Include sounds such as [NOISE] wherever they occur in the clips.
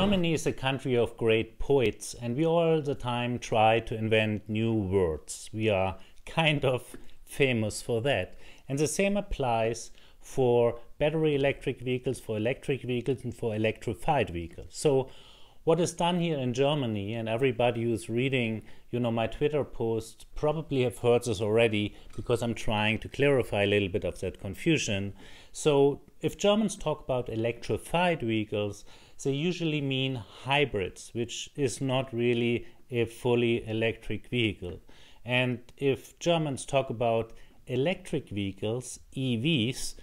Germany is a country of great poets, and we all the time try to invent new words. We are kind of famous for that. And the same applies for battery electric vehicles, for electric vehicles, and for electrified vehicles. So what is done here in Germany, and everybody who's reading, you know, my Twitter post probably have heard this already because I'm trying to clarify a little bit of that confusion. So if Germans talk about electrified vehicles, they usually mean hybrids, which is not really a fully electric vehicle. And if Germans talk about electric vehicles, EVs,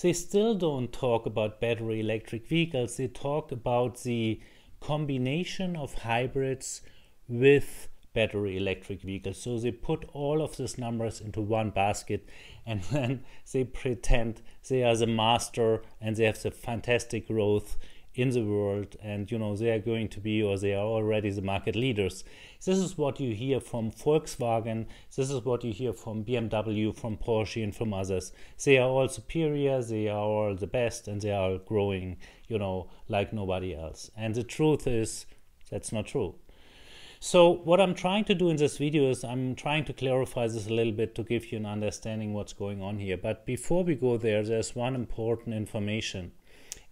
they still don't talk about battery electric vehicles. They talk about the combination of hybrids with battery electric vehicles. So they put all of these numbers into one basket and [LAUGHS] then they pretend they are the master and they have the fantastic growth in the world and you know they are going to be or they are already the market leaders this is what you hear from volkswagen this is what you hear from bmw from porsche and from others they are all superior they are all the best and they are growing you know like nobody else and the truth is that's not true so what i'm trying to do in this video is i'm trying to clarify this a little bit to give you an understanding what's going on here but before we go there there's one important information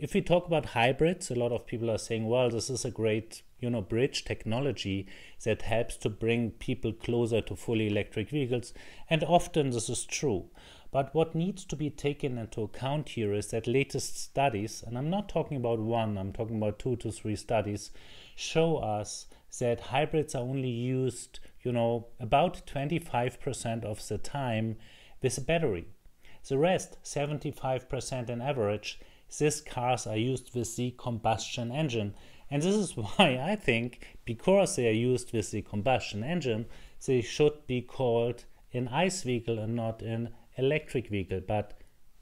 if we talk about hybrids, a lot of people are saying, well, this is a great you know bridge technology that helps to bring people closer to fully electric vehicles and often this is true but what needs to be taken into account here is that latest studies and i'm not talking about one i'm talking about two to three studies show us that hybrids are only used you know about 25% of the time with a battery the rest 75% on average these cars are used with the combustion engine. And this is [LAUGHS] why I think, because they are used with the combustion engine, they should be called an ICE vehicle and not an electric vehicle. But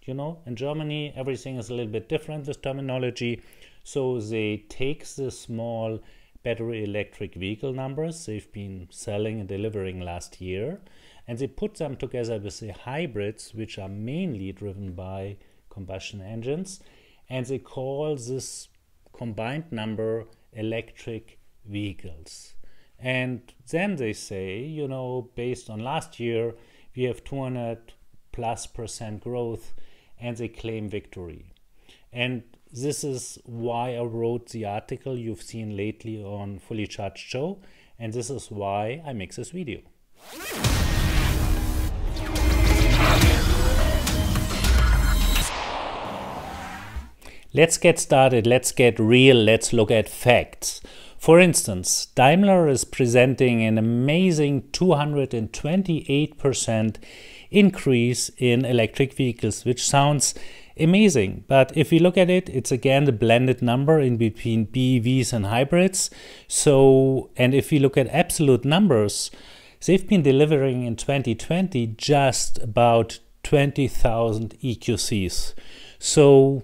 you know, in Germany, everything is a little bit different with terminology. So they take the small battery electric vehicle numbers they've been selling and delivering last year, and they put them together with the hybrids, which are mainly driven by combustion engines, and they call this combined number electric vehicles. And then they say, you know, based on last year, we have 200 plus percent growth, and they claim victory. And this is why I wrote the article you've seen lately on Fully Charged Show, and this is why I make this video. Let's get started, let's get real, let's look at facts. For instance, Daimler is presenting an amazing 228% increase in electric vehicles, which sounds amazing. But if we look at it, it's again the blended number in between BEVs and hybrids. So, and if we look at absolute numbers, they've been delivering in 2020 just about 20,000 EQCs. So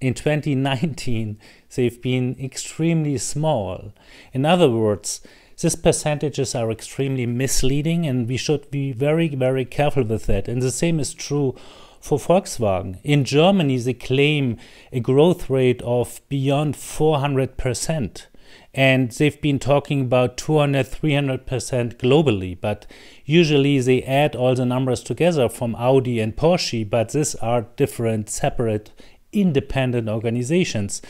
in 2019, they've been extremely small. In other words, these percentages are extremely misleading and we should be very, very careful with that. And the same is true for Volkswagen. In Germany, they claim a growth rate of beyond 400%. And they've been talking about 200, 300% globally. But usually they add all the numbers together from Audi and Porsche, but these are different, separate independent organizations.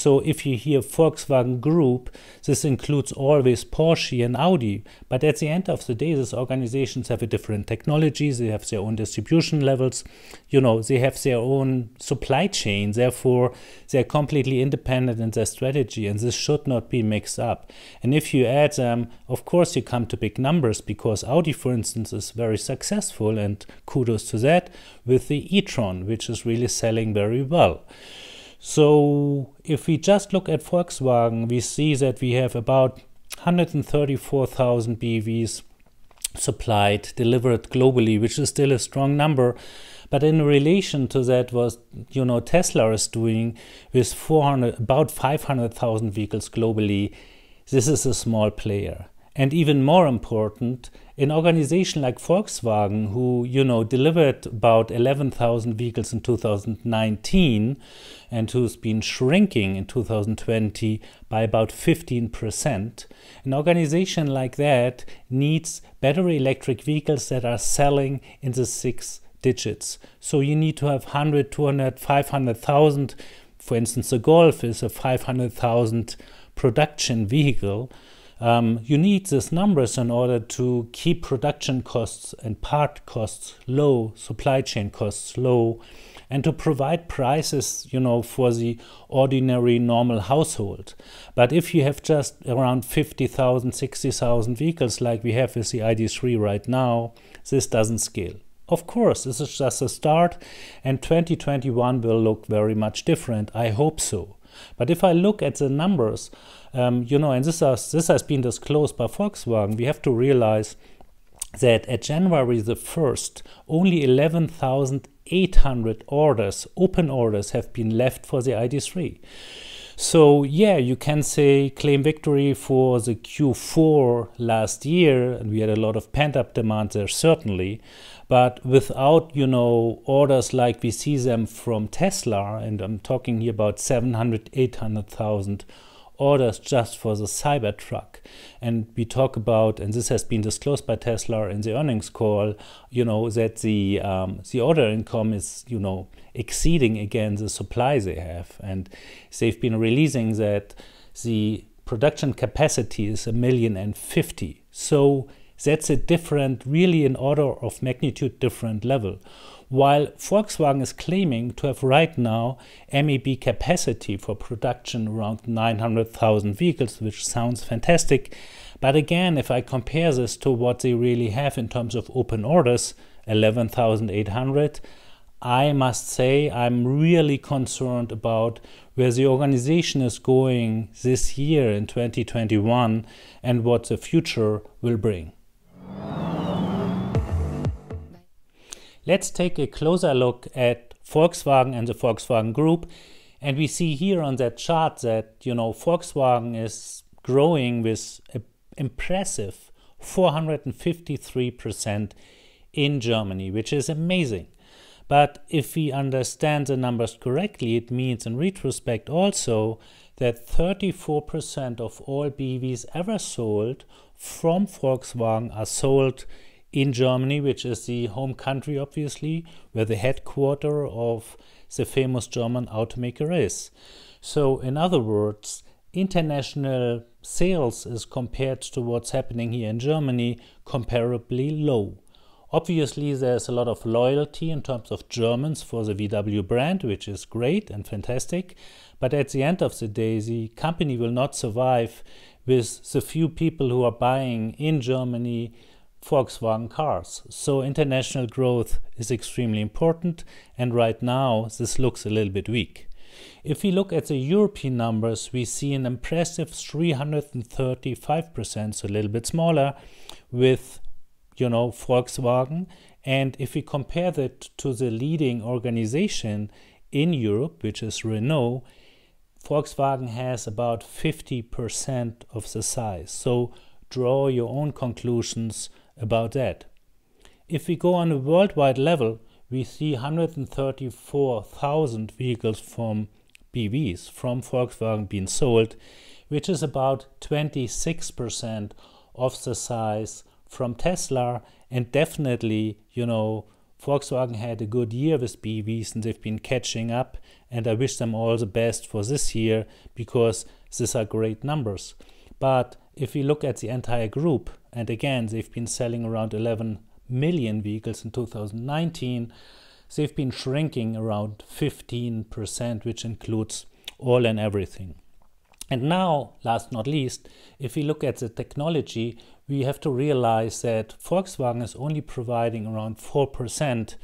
So if you hear Volkswagen Group, this includes always Porsche and Audi. But at the end of the day, these organizations have a different technology, they have their own distribution levels, you know, they have their own supply chain. Therefore, they're completely independent in their strategy, and this should not be mixed up. And if you add them, of course, you come to big numbers because Audi, for instance, is very successful, and kudos to that, with the e-tron, which is really selling very well. So if we just look at Volkswagen, we see that we have about 134,000 BEVs supplied, delivered globally, which is still a strong number. But in relation to that what you know, Tesla is doing with 400, about 500,000 vehicles globally. This is a small player and even more important, an organization like Volkswagen, who you know delivered about 11,000 vehicles in 2019, and who's been shrinking in 2020 by about 15%, an organization like that needs battery electric vehicles that are selling in the six digits. So you need to have 100, 200, 500,000. For instance, the Golf is a 500,000 production vehicle. Um, you need these numbers in order to keep production costs and part costs low, supply chain costs low, and to provide prices, you know, for the ordinary normal household. But if you have just around 50,000, 60,000 vehicles like we have with the ID3 right now, this doesn't scale. Of course, this is just a start, and 2021 will look very much different. I hope so. But if I look at the numbers, um, you know, and this, has, this has been disclosed by Volkswagen, we have to realize that at January the 1st, only 11,800 orders, open orders, have been left for the ID3. So yeah, you can say claim victory for the Q4 last year, and we had a lot of pent-up demand there certainly, but without you know orders like we see them from Tesla, and I'm talking here about 700, 800,000 orders just for the Cybertruck. And we talk about, and this has been disclosed by Tesla in the earnings call, you know, that the um, the order income is, you know, exceeding again the supply they have. And they've been releasing that the production capacity is a million and fifty. So that's a different, really an order of magnitude different level. While Volkswagen is claiming to have right now MEB capacity for production around 900,000 vehicles, which sounds fantastic, but again, if I compare this to what they really have in terms of open orders, 11,800, I must say I'm really concerned about where the organization is going this year in 2021 and what the future will bring. Let's take a closer look at Volkswagen and the Volkswagen Group. And we see here on that chart that, you know, Volkswagen is growing with an impressive 453% in Germany, which is amazing. But if we understand the numbers correctly, it means in retrospect also that 34% of all BEVs ever sold from Volkswagen are sold in Germany, which is the home country, obviously, where the headquarter of the famous German automaker is. So, in other words, international sales is compared to what's happening here in Germany comparably low. Obviously, there's a lot of loyalty in terms of Germans for the VW brand, which is great and fantastic. But at the end of the day, the company will not survive with the few people who are buying in Germany Volkswagen cars. So international growth is extremely important and right now this looks a little bit weak. If we look at the European numbers, we see an impressive 335%, so a little bit smaller, with you know Volkswagen. And if we compare that to the leading organization in Europe, which is Renault, Volkswagen has about 50% of the size. So draw your own conclusions about that. If we go on a worldwide level, we see 134,000 vehicles from BVs from Volkswagen being sold, which is about 26% of the size from Tesla. And definitely, you know, Volkswagen had a good year with BEVs and they've been catching up. And I wish them all the best for this year because these are great numbers. But if we look at the entire group, and again, they've been selling around 11 million vehicles in 2019, they've been shrinking around 15%, which includes all and everything. And now, last not least, if we look at the technology, we have to realize that Volkswagen is only providing around 4%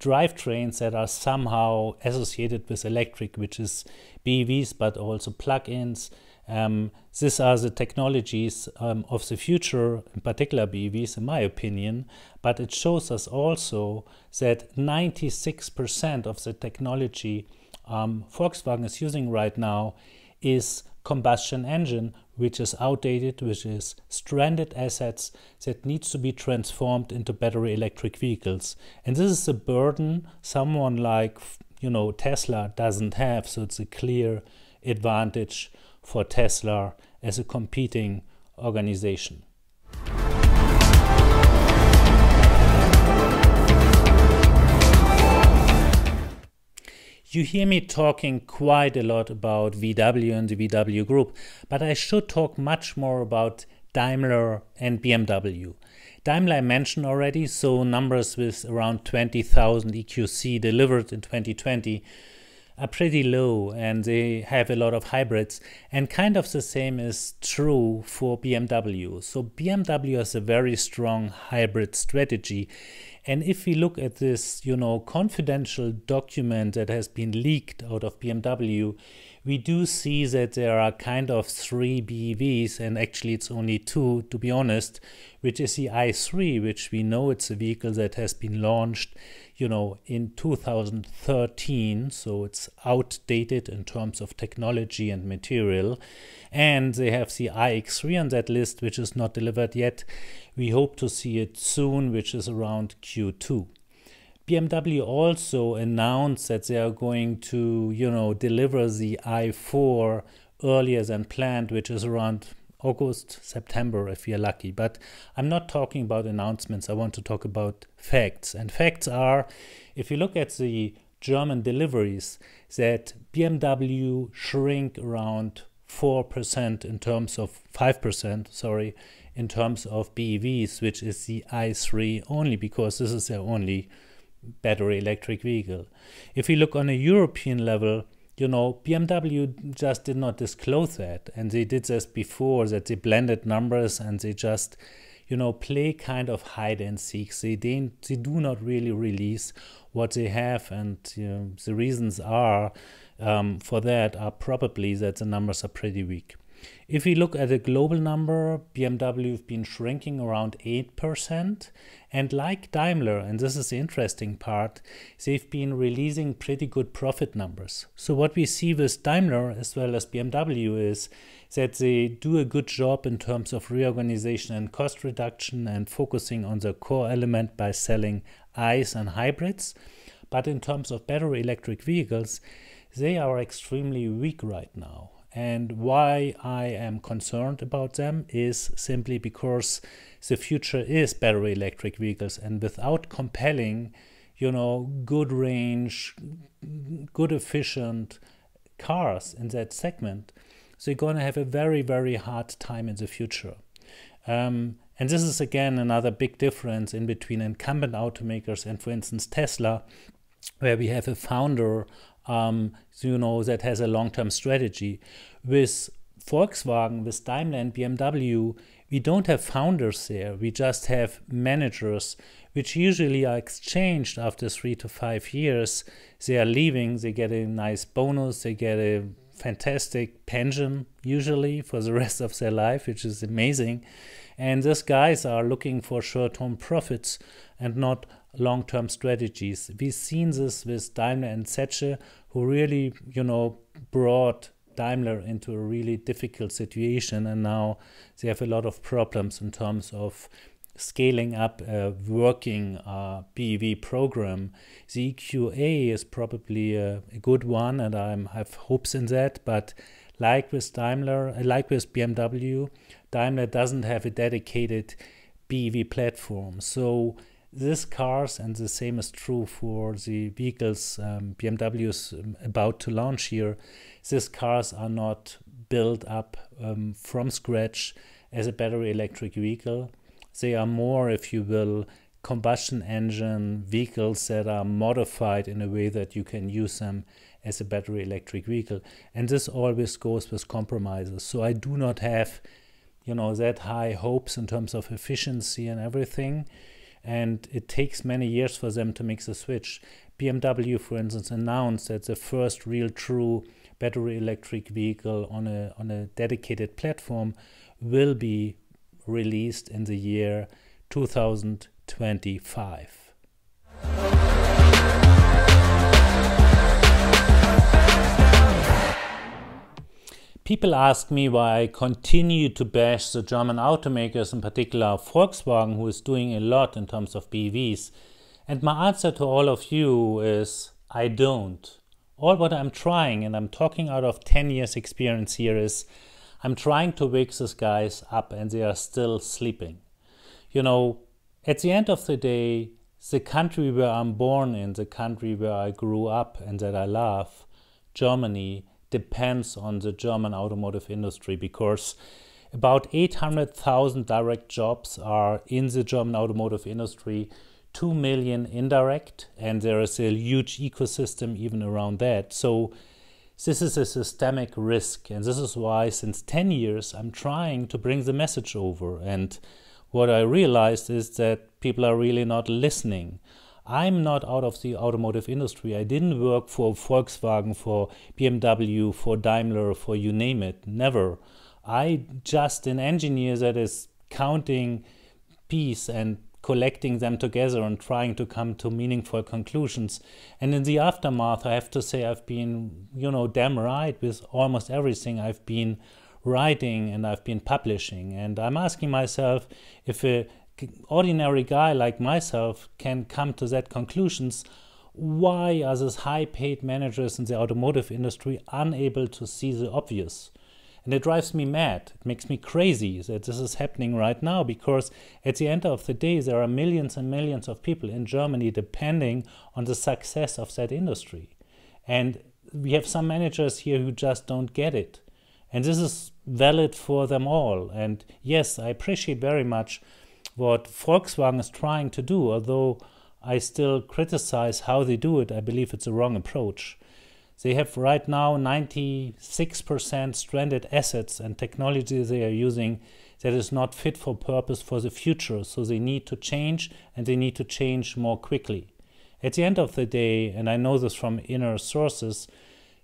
drivetrains that are somehow associated with electric, which is BEVs, but also plug-ins, um, these are the technologies um, of the future, in particular BEVs, in my opinion, but it shows us also that 96% of the technology um, Volkswagen is using right now is combustion engine, which is outdated, which is stranded assets that needs to be transformed into battery electric vehicles. And this is a burden someone like, you know, Tesla doesn't have. So it's a clear advantage for Tesla as a competing organization. You hear me talking quite a lot about VW and the VW Group, but I should talk much more about Daimler and BMW. Daimler I mentioned already, so numbers with around 20,000 EQC delivered in 2020 are pretty low and they have a lot of hybrids. And kind of the same is true for BMW. So BMW has a very strong hybrid strategy. And if we look at this, you know, confidential document that has been leaked out of BMW, we do see that there are kind of three BEVs, and actually it's only two, to be honest, which is the i3, which we know it's a vehicle that has been launched you know, in 2013, so it's outdated in terms of technology and material. And they have the iX3 on that list, which is not delivered yet. We hope to see it soon, which is around Q2. BMW also announced that they are going to, you know, deliver the i4 earlier than planned, which is around August, September if we are lucky. But I'm not talking about announcements. I want to talk about facts. And facts are, if you look at the German deliveries, that BMW shrink around 4% in terms of 5%, sorry, in terms of BEVs, which is the i3 only, because this is their only battery electric vehicle. If you look on a European level, you know, BMW just did not disclose that. And they did this before that they blended numbers and they just, you know, play kind of hide and seek. They, didn't, they do not really release what they have. And you know, the reasons are um, for that are probably that the numbers are pretty weak. If we look at the global number, BMW have been shrinking around 8%. And like Daimler, and this is the interesting part, they've been releasing pretty good profit numbers. So what we see with Daimler as well as BMW is that they do a good job in terms of reorganization and cost reduction and focusing on the core element by selling ICE and hybrids. But in terms of battery electric vehicles, they are extremely weak right now. And why I am concerned about them is simply because the future is battery electric vehicles, and without compelling, you know, good range, good efficient cars in that segment, they are going to have a very, very hard time in the future. Um, and this is again another big difference in between incumbent automakers and, for instance, Tesla, where we have a founder um, you know, that has a long-term strategy. With Volkswagen, with Daimler and BMW, we don't have founders there. We just have managers, which usually are exchanged after three to five years. They are leaving, they get a nice bonus, they get a fantastic pension usually for the rest of their life, which is amazing. And these guys are looking for short term profits and not long term strategies. We've seen this with Daimler and Setche, who really, you know, brought Daimler into a really difficult situation. And now they have a lot of problems in terms of scaling up a working uh, BEV program. The EQA is probably a, a good one, and I have hopes in that. But like with Daimler, uh, like with BMW, Daimler doesn't have a dedicated BEV platform. So this cars and the same is true for the vehicles um, BMW's um, about to launch here. These cars are not built up um, from scratch as a battery electric vehicle. They are more, if you will, combustion engine vehicles that are modified in a way that you can use them as a battery electric vehicle. And this always goes with compromises. So I do not have, you know, that high hopes in terms of efficiency and everything and it takes many years for them to make the switch. BMW, for instance, announced that the first real true battery electric vehicle on a, on a dedicated platform will be released in the year 2025. People ask me why I continue to bash the German automakers, in particular Volkswagen, who is doing a lot in terms of BEVs. And my answer to all of you is I don't. All what I'm trying, and I'm talking out of 10 years experience here, is I'm trying to wake these guys up and they are still sleeping. You know, at the end of the day, the country where I'm born in, the country where I grew up and that I love, Germany, depends on the German automotive industry because about 800,000 direct jobs are in the German automotive industry, 2 million indirect, and there is a huge ecosystem even around that. So this is a systemic risk, and this is why since 10 years I'm trying to bring the message over. And what I realized is that people are really not listening. I'm not out of the automotive industry. I didn't work for Volkswagen, for BMW, for Daimler, for you name it. Never. I just an engineer that is counting pieces and collecting them together and trying to come to meaningful conclusions. And in the aftermath, I have to say I've been, you know, damn right with almost everything I've been writing and I've been publishing. And I'm asking myself if a uh, ordinary guy like myself can come to that conclusions why are these high paid managers in the automotive industry unable to see the obvious and it drives me mad it makes me crazy that this is happening right now because at the end of the day there are millions and millions of people in germany depending on the success of that industry and we have some managers here who just don't get it and this is valid for them all and yes i appreciate very much what Volkswagen is trying to do, although I still criticize how they do it. I believe it's a wrong approach. They have right now 96% stranded assets and technology they are using that is not fit for purpose for the future. So they need to change and they need to change more quickly. At the end of the day, and I know this from inner sources,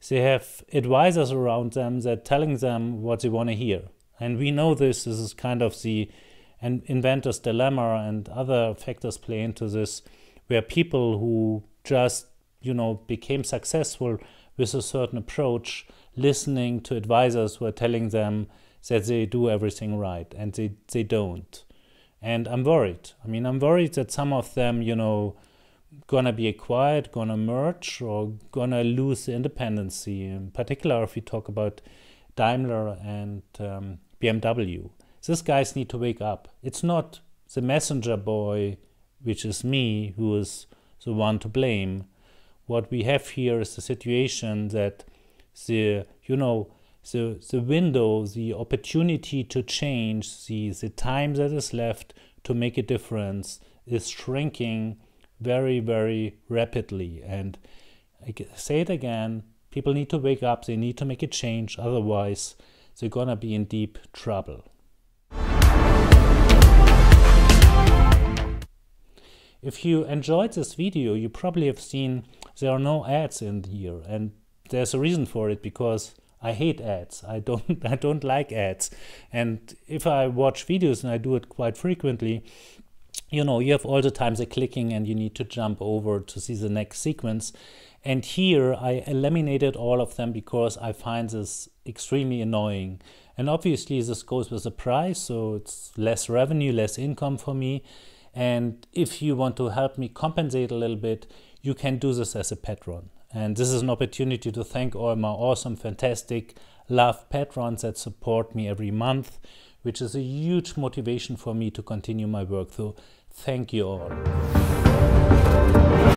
they have advisors around them that are telling them what they want to hear. And we know this, this is kind of the and inventor's dilemma and other factors play into this where people who just you know became successful with a certain approach listening to advisors who are telling them that they do everything right and they, they don't and i'm worried i mean i'm worried that some of them you know gonna be acquired gonna merge or gonna lose the independency in particular if we talk about daimler and um, bmw these guys need to wake up. It's not the messenger boy, which is me, who is the one to blame. What we have here is the situation that the, you know, the, the window, the opportunity to change, the, the time that is left to make a difference is shrinking very, very rapidly. And I say it again people need to wake up, they need to make a change, otherwise, they're gonna be in deep trouble. If you enjoyed this video, you probably have seen there are no ads in here, and there's a reason for it because I hate ads. I don't [LAUGHS] I don't like ads. And if I watch videos and I do it quite frequently, you know, you have all the time are clicking and you need to jump over to see the next sequence. And here I eliminated all of them because I find this extremely annoying. And obviously this goes with a price, so it's less revenue, less income for me. And if you want to help me compensate a little bit, you can do this as a patron. And this is an opportunity to thank all my awesome, fantastic, love patrons that support me every month, which is a huge motivation for me to continue my work. So thank you all.